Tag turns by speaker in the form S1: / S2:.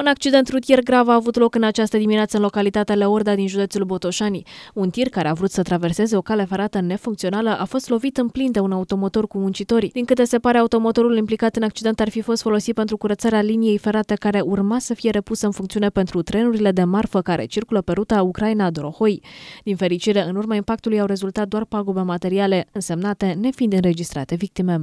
S1: Un accident rutier grav a avut loc în această dimineață în localitatea Leorda din județul Botoșani. Un tir care a vrut să traverseze o cale ferată nefuncțională a fost lovit în plin de un automotor cu muncitori. Din câte se pare, automotorul implicat în accident ar fi fost folosit pentru curățarea liniei ferate care urma să fie repusă în funcțiune pentru trenurile de marfă care circulă pe ruta Ucraina-Dorohoi. Din fericire, în urma impactului au rezultat doar pagube materiale, însemnate nefiind înregistrate victime.